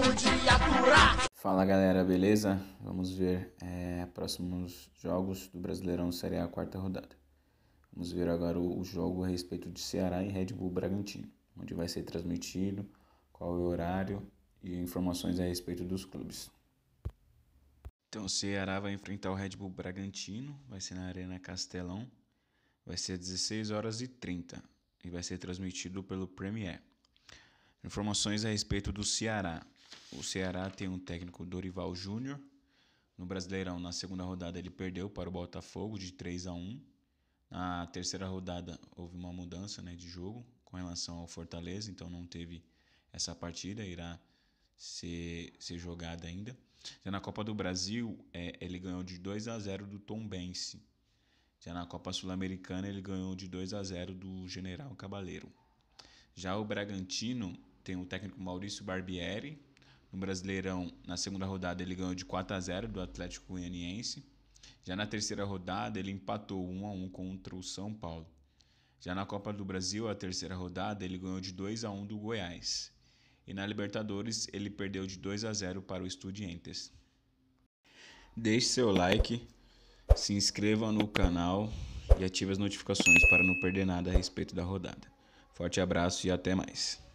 de aturar. Fala galera, beleza? Vamos ver é, próximos jogos do Brasileirão Série A, quarta rodada. Vamos ver agora o, o jogo a respeito de Ceará e Red Bull Bragantino, onde vai ser transmitido, qual é o horário e informações a respeito dos clubes. Então o Ceará vai enfrentar o Red Bull Bragantino, vai ser na Arena Castelão, vai ser às 16 horas e 30 e vai ser transmitido pelo Premier. Informações a respeito do Ceará. O Ceará tem um técnico Dorival Júnior. No Brasileirão, na segunda rodada, ele perdeu para o Botafogo de 3 a 1. Na terceira rodada, houve uma mudança né, de jogo com relação ao Fortaleza, então não teve essa partida, irá ser, ser jogada ainda. Já na Copa do Brasil, é, ele ganhou de 2 a 0 do Tombense. Já na Copa Sul-Americana, ele ganhou de 2 a 0 do General Cabaleiro. Já o Bragantino tem o técnico Maurício Barbieri, no Brasileirão, na segunda rodada, ele ganhou de 4 a 0 do Atlético Goianiense. Já na terceira rodada, ele empatou 1 a 1 contra o São Paulo. Já na Copa do Brasil, a terceira rodada, ele ganhou de 2 a 1 do Goiás. E na Libertadores, ele perdeu de 2 a 0 para o Estudiantes. Deixe seu like, se inscreva no canal e ative as notificações para não perder nada a respeito da rodada. Forte abraço e até mais.